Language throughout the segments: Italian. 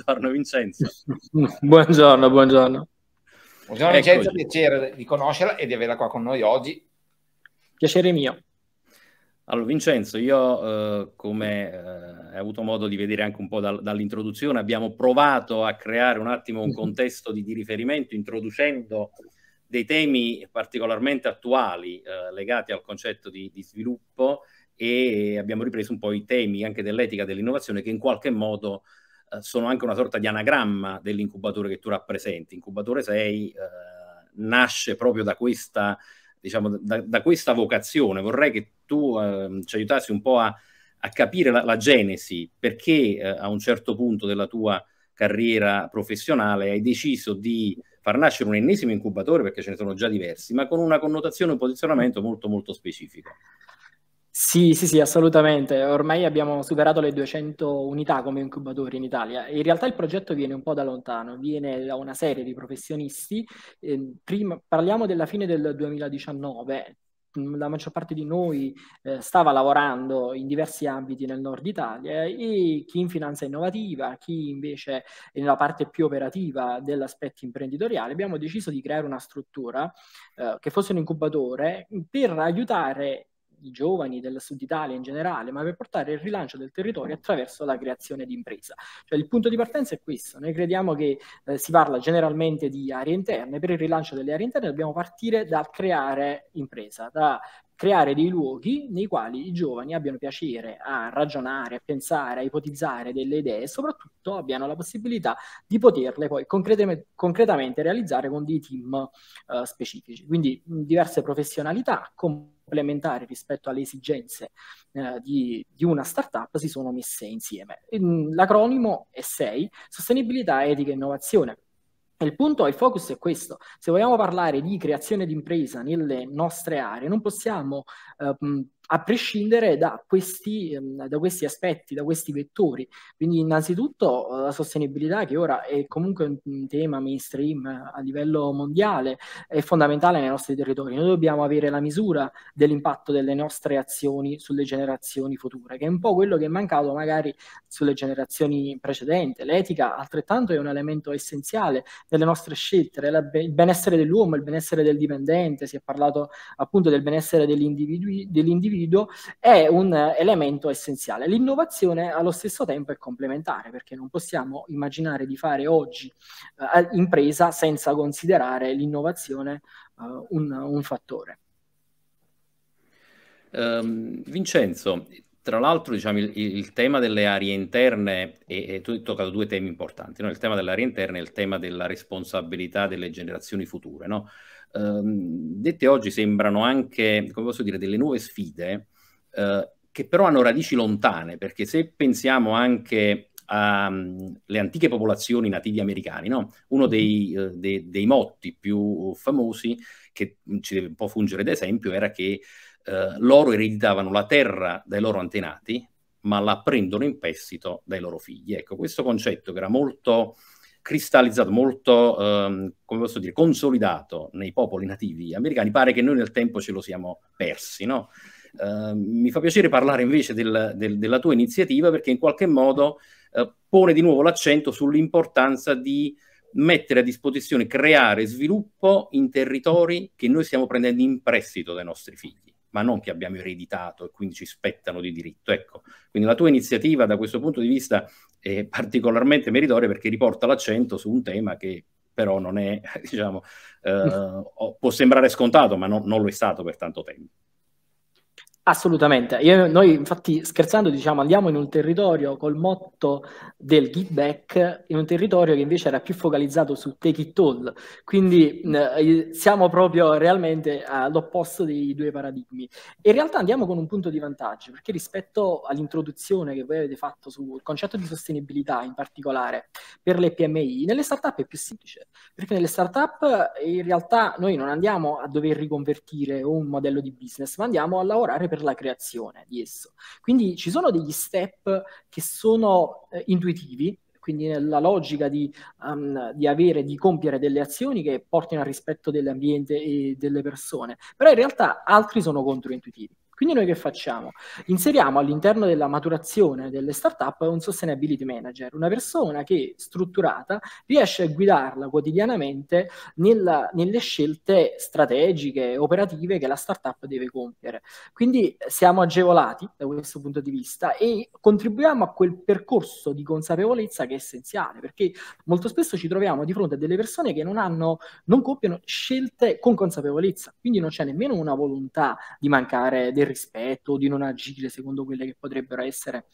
Buongiorno Vincenzo. buongiorno, buongiorno. Buongiorno Eccoci. Vincenzo, piacere di conoscerla e di averla qua con noi oggi. Piacere mio. Allora Vincenzo, io eh, come eh, hai avuto modo di vedere anche un po' dal, dall'introduzione, abbiamo provato a creare un attimo un contesto di, di riferimento introducendo dei temi particolarmente attuali eh, legati al concetto di, di sviluppo e abbiamo ripreso un po' i temi anche dell'etica dell'innovazione che in qualche modo eh, sono anche una sorta di anagramma dell'incubatore che tu rappresenti. Incubatore 6 eh, nasce proprio da questa, diciamo, da, da questa, vocazione. Vorrei che tu eh, ci aiutassi un po' a, a capire la, la, genesi, perché eh, a un certo punto della tua carriera professionale hai deciso di far nascere un ennesimo incubatore, perché ce ne sono già diversi, ma con una connotazione e un posizionamento molto molto specifico. Sì, sì, sì, assolutamente. Ormai abbiamo superato le 200 unità come incubatori in Italia. In realtà il progetto viene un po' da lontano, viene da una serie di professionisti. Eh, prima, parliamo della fine del 2019, mm, la maggior parte di noi eh, stava lavorando in diversi ambiti nel nord Italia e chi in finanza innovativa, chi invece nella parte più operativa dell'aspetto imprenditoriale, abbiamo deciso di creare una struttura eh, che fosse un incubatore per aiutare i giovani del Sud Italia in generale, ma per portare il rilancio del territorio attraverso la creazione di impresa. Cioè, il punto di partenza è questo, noi crediamo che eh, si parla generalmente di aree interne, per il rilancio delle aree interne dobbiamo partire dal creare impresa, da creare dei luoghi nei quali i giovani abbiano piacere a ragionare, a pensare, a ipotizzare delle idee e soprattutto abbiano la possibilità di poterle poi concretamente, concretamente realizzare con dei team uh, specifici. Quindi mh, diverse professionalità, com- complementari rispetto alle esigenze eh, di, di, una startup si sono messe insieme. L'acronimo è SEI, Sostenibilità, Etica e Innovazione. Il punto, il focus è questo. Se vogliamo parlare di creazione di nelle nostre aree, non possiamo eh, a prescindere da questi, ehm, da questi, aspetti, da questi vettori. Quindi innanzitutto eh, la sostenibilità che ora è comunque un tema mainstream eh, a livello mondiale, è fondamentale nei nostri territori. Noi dobbiamo avere la misura dell'impatto delle nostre azioni sulle generazioni future, che è un po' quello che è mancato magari sulle generazioni precedenti. L'etica altrettanto è un elemento essenziale delle nostre scelte, il benessere dell'uomo, il benessere del dipendente, si è parlato appunto del benessere dell'individuo, dell'individuo individuo è un elemento essenziale. L'innovazione allo stesso tempo è complementare perché non possiamo immaginare di fare oggi eh, impresa senza considerare l'innovazione eh, un, un, fattore. Um, Vincenzo, tra l'altro diciamo, il, il, tema delle aree interne, e, e, tu hai toccato due temi importanti, no? il tema delle aree interne e il tema della responsabilità delle generazioni future. No? ehm, dette oggi sembrano anche, come posso dire, delle nuove sfide, eh, che però hanno radici lontane, perché se pensiamo anche alle mm, antiche popolazioni nativi americani, no? uno dei, eh, dei, dei, motti più uh, famosi che mm, ci deve un po' fungere d'esempio era che eh, loro ereditavano la terra dai loro antenati, ma la prendono in prestito dai loro figli. Ecco, questo concetto che era molto cristallizzato, molto, ehm, come posso dire, consolidato nei popoli nativi americani, pare che noi nel tempo ce lo siamo persi, no? eh, mi fa piacere parlare invece del, del, della tua iniziativa perché in qualche modo eh, pone di nuovo l'accento sull'importanza di mettere a disposizione, creare sviluppo in territori che noi stiamo prendendo in prestito dai nostri figli ma non che abbiamo ereditato e quindi ci spettano di diritto. Ecco, quindi la tua iniziativa da questo punto di vista è particolarmente meritoria perché riporta l'accento su un tema che però non è, diciamo, eh, può sembrare scontato, ma no, non lo è stato per tanto tempo. Assolutamente, Io, noi infatti scherzando diciamo andiamo in un territorio col motto del give back, in un territorio che invece era più focalizzato su take it all, quindi mm, eh, siamo proprio realmente all'opposto dei due paradigmi. in realtà andiamo con un punto di vantaggio, perché rispetto all'introduzione che voi avete fatto sul concetto di sostenibilità in particolare per le PMI, nelle startup è più semplice, perché nelle startup eh, in realtà noi non andiamo a dover riconvertire un modello di business, ma andiamo a lavorare per la creazione di esso. Quindi ci sono degli step che sono eh, intuitivi, quindi nella logica di, um, di, avere, di compiere delle azioni che portino al rispetto dell'ambiente e delle persone, però in realtà altri sono controintuitivi. Quindi noi che facciamo? Inseriamo all'interno della maturazione delle startup un sustainability manager, una persona che strutturata riesce a guidarla quotidianamente nella, nelle scelte strategiche, operative che la startup deve compiere. Quindi siamo agevolati da questo punto di vista e contribuiamo a quel percorso di consapevolezza che è essenziale, perché molto spesso ci troviamo di fronte a delle persone che non, hanno, non compiono scelte con consapevolezza, quindi non c'è nemmeno una volontà di mancare del rispetto o di non agire secondo quelle che potrebbero essere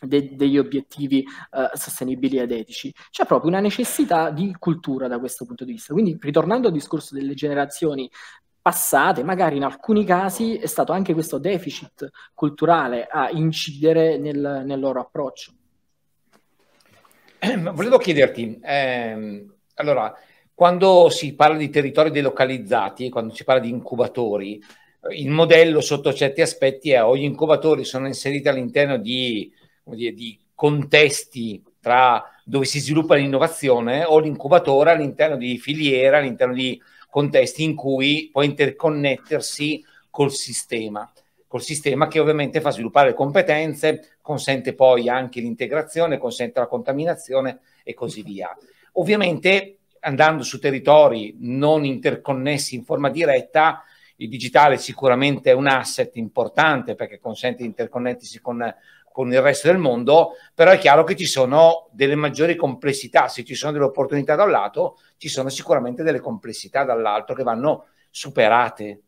de- degli obiettivi uh, sostenibili ed etici. C'è proprio una necessità di cultura da questo punto di vista. Quindi, ritornando al discorso delle generazioni passate, magari in alcuni casi è stato anche questo deficit culturale a incidere nel, nel loro approccio. Eh, volevo chiederti, ehm, allora, quando si parla di territori delocalizzati, quando si parla di incubatori, il modello sotto certi aspetti è o gli incubatori sono inseriti all'interno di, dire, di contesti tra dove si sviluppa l'innovazione o l'incubatore all'interno di filiera, all'interno di contesti in cui può interconnettersi col sistema, col sistema che ovviamente fa sviluppare competenze, consente poi anche l'integrazione, consente la contaminazione e così via. Ovviamente andando su territori non interconnessi in forma diretta, il digitale sicuramente è un asset importante perché consente di interconnettersi con, con il resto del mondo, però è chiaro che ci sono delle maggiori complessità, se ci sono delle opportunità da un lato, ci sono sicuramente delle complessità dall'altro che vanno superate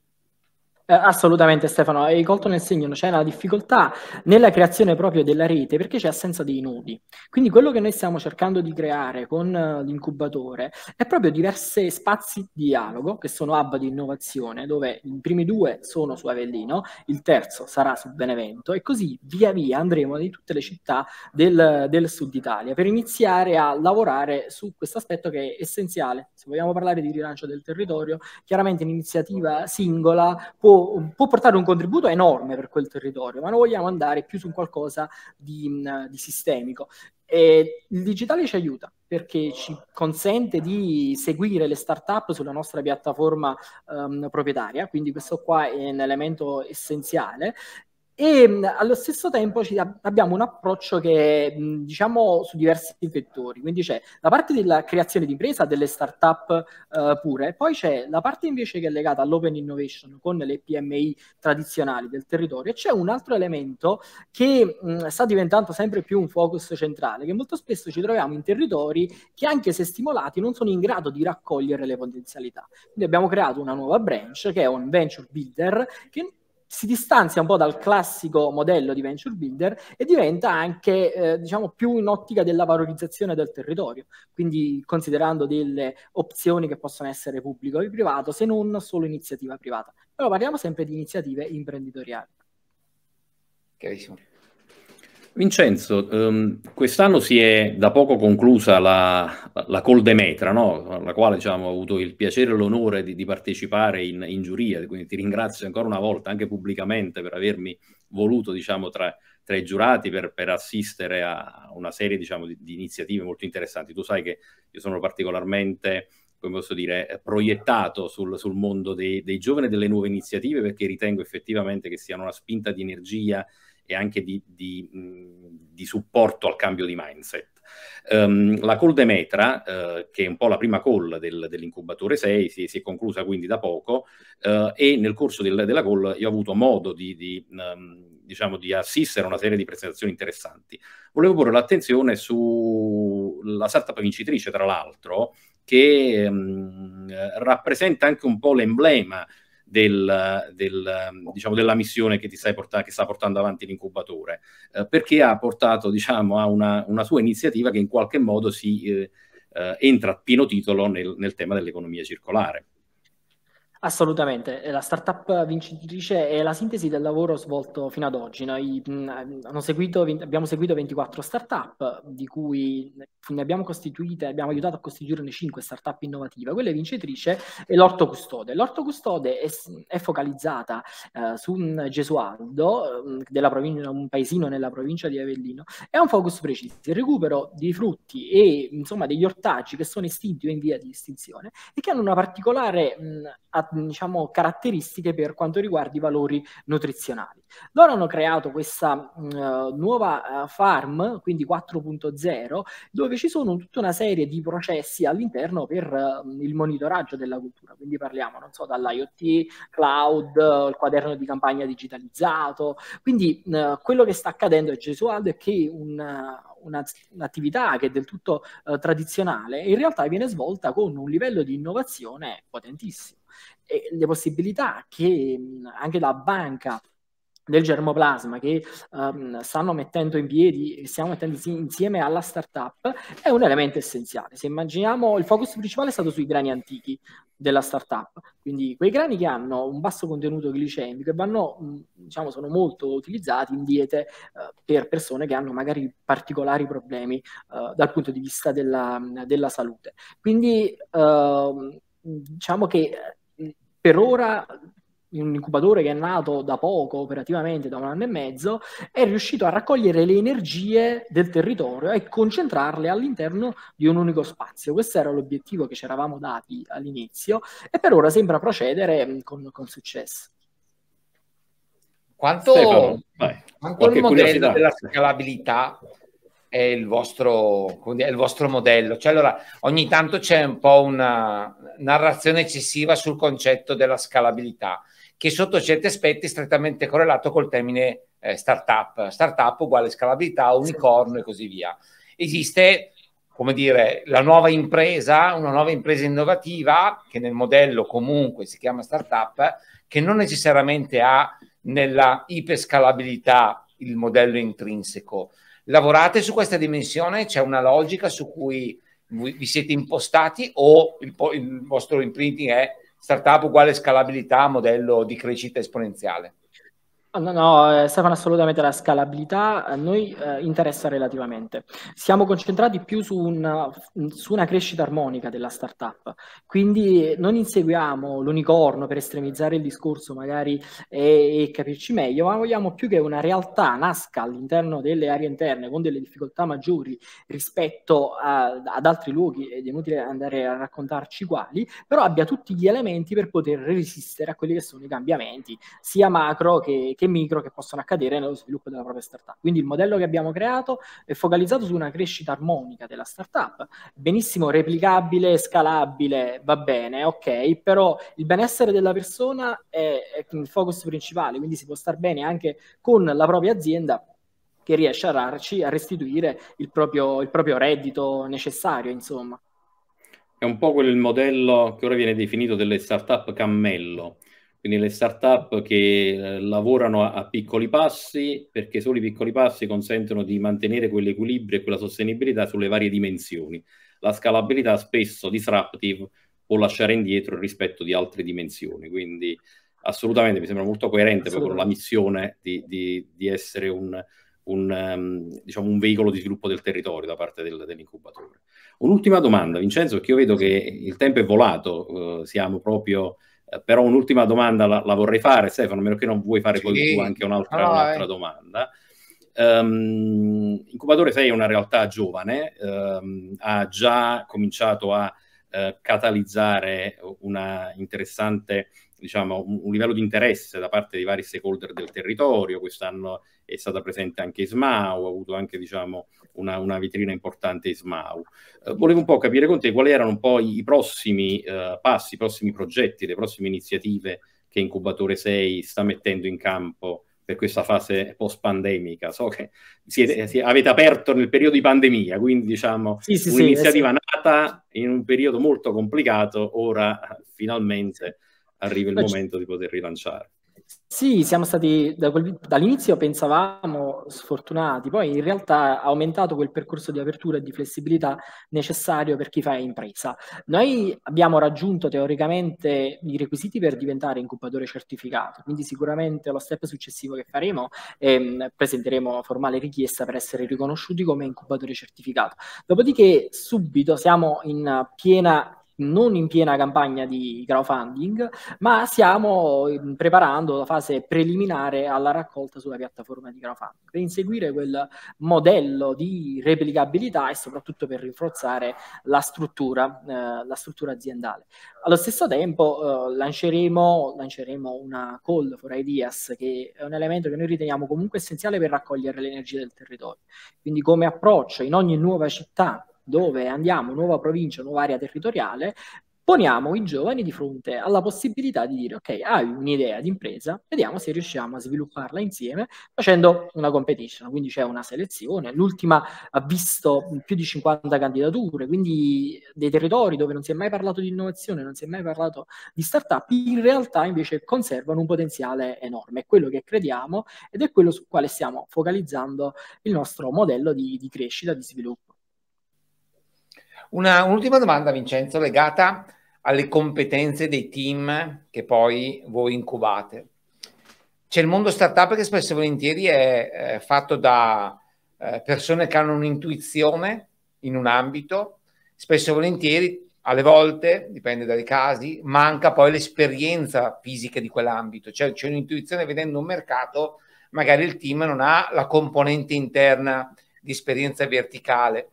eh, assolutamente Stefano, hai colto nel segno, c'è una difficoltà nella creazione proprio della rete perché c'è assenza dei nodi. Quindi quello che noi stiamo cercando di creare con uh, l'incubatore è proprio diversi spazi di dialogo che sono hub di innovazione dove i primi due sono su Avellino, il terzo sarà su Benevento e così via via andremo di tutte le città del, del sud Italia per iniziare a lavorare su questo aspetto che è essenziale. Se vogliamo parlare di rilancio del territorio, chiaramente un'iniziativa singola può può, portare un contributo enorme per quel territorio, ma noi vogliamo andare più su qualcosa di, di sistemico. E il digitale ci aiuta perché ci consente di seguire le start-up sulla nostra piattaforma um, proprietaria, quindi questo qua è un elemento essenziale e mh, mm, allo stesso tempo ab- abbiamo un approccio che mh, mm, diciamo su diversi vettori, quindi c'è la parte della creazione di impresa delle start-up eh, pure, poi c'è la parte invece che è legata all'open innovation con le PMI tradizionali del territorio e c'è un altro elemento che mh, mm, sta diventando sempre più un focus centrale, che molto spesso ci troviamo in territori che anche se stimolati non sono in grado di raccogliere le potenzialità. Quindi abbiamo creato una nuova branch che è un venture builder che si distanzia un po' dal classico modello di venture builder e diventa anche eh, diciamo più in ottica della valorizzazione del territorio, quindi considerando delle opzioni che possono essere pubblico o privato, se non solo iniziativa privata. Però parliamo sempre di iniziative imprenditoriali. Chiarissimo. Vincenzo, um, quest'anno si è da poco conclusa la, la Col Demetra, no? alla quale diciamo, ho avuto il piacere e l'onore di, di partecipare in, in, giuria, quindi ti ringrazio ancora una volta, anche pubblicamente, per avermi voluto diciamo, tra, tra, i giurati per, per, assistere a una serie diciamo, di, di, iniziative molto interessanti. Tu sai che io sono particolarmente come posso dire, proiettato sul, sul mondo dei, dei giovani e delle nuove iniziative perché ritengo effettivamente che siano una spinta di energia e anche di, di, di supporto al cambio di mindset. Um, la call Demetra, uh, eh, che è un po' la prima call del, dell'incubatore 6, si, si, è conclusa quindi da poco uh, e nel corso del, della call io ho avuto modo di, di, um, diciamo di, assistere a una serie di presentazioni interessanti. Volevo porre l'attenzione sulla startup vincitrice, tra l'altro, che um, rappresenta anche un po' l'emblema del, del, diciamo, della missione che, portando, che, sta portando avanti l'incubatore, eh, perché ha portato diciamo, a una, una, sua iniziativa che in qualche modo si eh, eh, entra a pieno titolo nel, nel tema dell'economia circolare. Assolutamente, eh, la startup vincitrice è la sintesi del lavoro svolto fino ad oggi. Noi seguito, abbiamo seguito 24 startup, di cui ne abbiamo costituite, abbiamo aiutato a costituirne 5 startup innovative. Quella vincitrice è l'Orto Custode. L'Orto Custode è, è focalizzata eh, su un Gesualdo, provin- un paesino nella provincia di Avellino. È un focus preciso, il recupero di frutti e insomma degli ortaggi che sono estinti o in via di estinzione e che hanno una particolare mh, diciamo, caratteristiche per quanto riguarda i valori nutrizionali. Loro hanno creato questa mh, mm, nuova uh, farm, quindi 4.0, dove ci sono tutta una serie di processi all'interno per uh, il monitoraggio della cultura. Quindi parliamo, non so, dall'IoT, cloud, il quaderno di campagna digitalizzato. Quindi uh, quello che sta accadendo a Gesualdo è che un, eh, un'attività che è del tutto uh, tradizionale, in realtà viene svolta con un livello di innovazione potentissimo. E le possibilità che mm, anche la banca del germoplasma che um, stanno mettendo in piedi, stiamo mettendo insieme alla startup, è un elemento essenziale. Se immaginiamo, il focus principale è stato sui grani antichi della startup, quindi quei grani che hanno un basso contenuto glicemico e vanno, mm, diciamo, sono molto utilizzati in diete uh, per persone che hanno magari particolari problemi uh, dal punto di vista della, mm, della salute. Quindi uh, diciamo che per ora un incubatore che è nato da poco, operativamente da un anno e mezzo, è riuscito a raccogliere le energie del territorio e concentrarle all'interno di un unico spazio. Questo era l'obiettivo che ci eravamo dati all'inizio e per ora sembra procedere mm, con, con successo. Quanto, Stefano, quanto il modello della scalabilità è il vostro, è il vostro modello. Cioè, allora, ogni tanto c'è un po' una narrazione eccessiva sul concetto della scalabilità, che sotto certi aspetti è strettamente correlato col termine eh, startup. Startup uguale scalabilità, unicorno e così via. Esiste, come dire, la nuova impresa, una nuova impresa innovativa, che nel modello comunque si chiama startup, che non necessariamente ha nella iperscalabilità il modello intrinseco, Lavorate su questa dimensione, c'è una logica su cui vi siete impostati o il, il vostro imprinting è startup uguale scalabilità, modello di crescita esponenziale? Ah, no, no, eh, Stefano, assolutamente la scalabilità a noi eh, interessa relativamente. Siamo concentrati più su una, su una, crescita armonica della startup, quindi non inseguiamo l'unicorno per estremizzare il discorso magari e, e, capirci meglio, ma vogliamo più che una realtà nasca all'interno delle aree interne con delle difficoltà maggiori rispetto a, ad altri luoghi, ed è inutile andare a raccontarci quali, però abbia tutti gli elementi per poter resistere a quelli che sono i cambiamenti, sia macro che che micro che possono accadere nello sviluppo della propria startup. Quindi il modello che abbiamo creato è focalizzato su una crescita armonica della startup, benissimo replicabile, scalabile, va bene, ok, però il benessere della persona è, è il focus principale, quindi si può star bene anche con la propria azienda che riesce a, rarci, a restituire il proprio, il proprio reddito necessario, insomma. È un po' quel modello che ora viene definito delle startup cammello, quindi le start-up che eh, lavorano a, piccoli passi, perché solo i piccoli passi consentono di mantenere quell'equilibrio e quella sostenibilità sulle varie dimensioni. La scalabilità spesso disruptive può lasciare indietro rispetto di altre dimensioni, quindi assolutamente mi sembra molto coerente proprio la missione di, di, di essere un, un, ehm, diciamo, un, veicolo di sviluppo del territorio da parte del, dell'incubatore. Un'ultima domanda, Vincenzo, perché io vedo che il tempo è volato, eh, siamo proprio eh, però un'ultima domanda la, la, vorrei fare, Stefano, a meno che non vuoi fare sì. poi tu anche un'altra, ah, un'altra domanda. Um, Incubatore 6 è una realtà giovane, um, ha già cominciato a eh, catalizzare una interessante diciamo, un, livello di interesse da parte dei vari stakeholder del territorio. Quest'anno è stata presente anche SMAU, ha avuto anche diciamo, una, una, vitrina importante SMAU. Eh, volevo un po' capire con te quali erano un po' i, prossimi eh, passi, i prossimi progetti, le prossime iniziative che Incubatore 6 sta mettendo in campo per questa fase post-pandemica. So che siete, sì. avete aperto nel periodo di pandemia, quindi diciamo sì, sì, un'iniziativa eh, nata in un periodo molto complicato, ora finalmente arriva il Ma momento c- di poter rilanciare. Sì, siamo stati da quel, dall'inizio pensavamo sfortunati, poi in realtà ha aumentato quel percorso di apertura e di flessibilità necessario per chi fa impresa. Noi abbiamo raggiunto teoricamente i requisiti per diventare incubatore certificato, quindi sicuramente lo step successivo che faremo è ehm, presenteremo formale richiesta per essere riconosciuti come incubatore certificato. Dopodiché subito siamo in piena non in piena campagna di crowdfunding, ma stiamo ehm, preparando la fase preliminare alla raccolta sulla piattaforma di crowdfunding per inseguire quel modello di replicabilità e soprattutto per rinforzare la struttura, eh, la struttura aziendale. Allo stesso tempo eh, lanceremo, lanceremo, una call for ideas che è un elemento che noi riteniamo comunque essenziale per raccogliere le energie del territorio. Quindi come approccio in ogni nuova città dove andiamo, nuova provincia, nuova area territoriale, poniamo i giovani di fronte alla possibilità di dire ok, hai un'idea di impresa, vediamo se riusciamo a svilupparla insieme facendo una competition, quindi c'è una selezione, l'ultima ha visto più di 50 candidature, quindi dei territori dove non si è mai parlato di innovazione, non si è mai parlato di start-up, in realtà invece conservano un potenziale enorme, è quello che crediamo ed è quello su quale stiamo focalizzando il nostro modello di, di crescita, di sviluppo. Una, un'ultima domanda, Vincenzo, legata alle competenze dei team che poi voi incubate. C'è il mondo startup che spesso e volentieri è, è fatto da eh, persone che hanno un'intuizione in un ambito, spesso e volentieri, alle volte, dipende dai casi, manca poi l'esperienza fisica di quell'ambito, cioè c'è un'intuizione vedendo un mercato, magari il team non ha la componente interna di esperienza verticale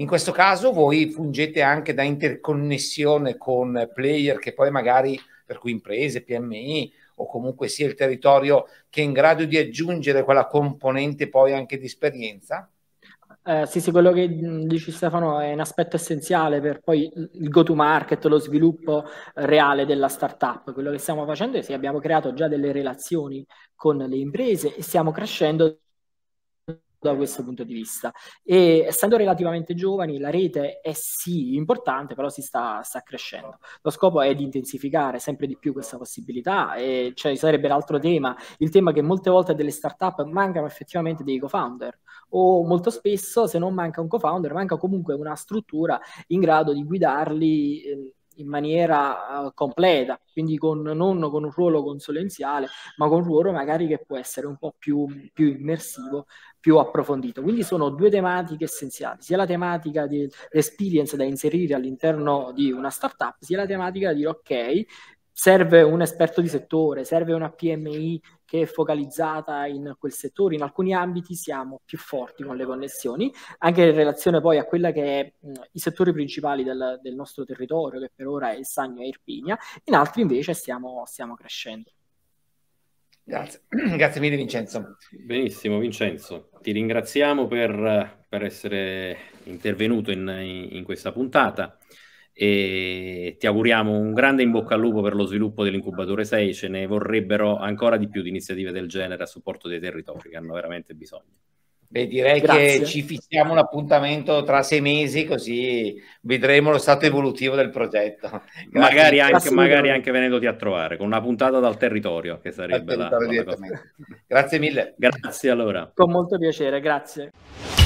in questo caso voi fungete anche da interconnessione con player che poi magari, per cui imprese, PMI o comunque sia il territorio che è in grado di aggiungere quella componente poi anche di esperienza? Eh, sì, sì, quello che dici Stefano è un aspetto essenziale per poi il go-to-market, lo sviluppo eh, reale della startup. Quello che stiamo facendo è che abbiamo creato già delle relazioni con le imprese e stiamo crescendo da questo punto di vista. E essendo relativamente giovani, la rete è sì importante, però si sta, sta crescendo. Lo scopo è di intensificare sempre di più questa possibilità e cioè, sarebbe l'altro tema, il tema che molte volte delle start-up mancano effettivamente dei co-founder o molto spesso se non manca un co-founder manca comunque una struttura in grado di guidarli ehm, in maniera uh, completa, quindi con, non con un ruolo consulenziale, ma con un ruolo magari che può essere un po' più, più immersivo, più approfondito. Quindi sono due tematiche essenziali, sia la tematica dell'esperienza da inserire all'interno di una startup, sia la tematica di dire ok, serve un esperto di settore, serve una PMI che è focalizzata in quel settore, in alcuni ambiti siamo più forti con le connessioni, anche in relazione poi a quella che è mh, i settori principali del, del, nostro territorio, che per ora è il Sagno e Irpinia, in altri invece stiamo, stiamo crescendo. Grazie. Grazie mille Vincenzo. Benissimo Vincenzo, ti ringraziamo per, per essere intervenuto in, in questa puntata e ti auguriamo un grande in bocca al lupo per lo sviluppo dell'incubatore 6, ce ne vorrebbero ancora di più di iniziative del genere a supporto dei territori che hanno veramente bisogno. Beh, direi Grazie. che ci fissiamo un appuntamento tra sei mesi così vedremo lo stato evolutivo del progetto. Magari anche, magari anche, venendoti a trovare con una puntata dal territorio che sarebbe territorio la, la Grazie mille. Grazie allora. Con molto piacere, grazie.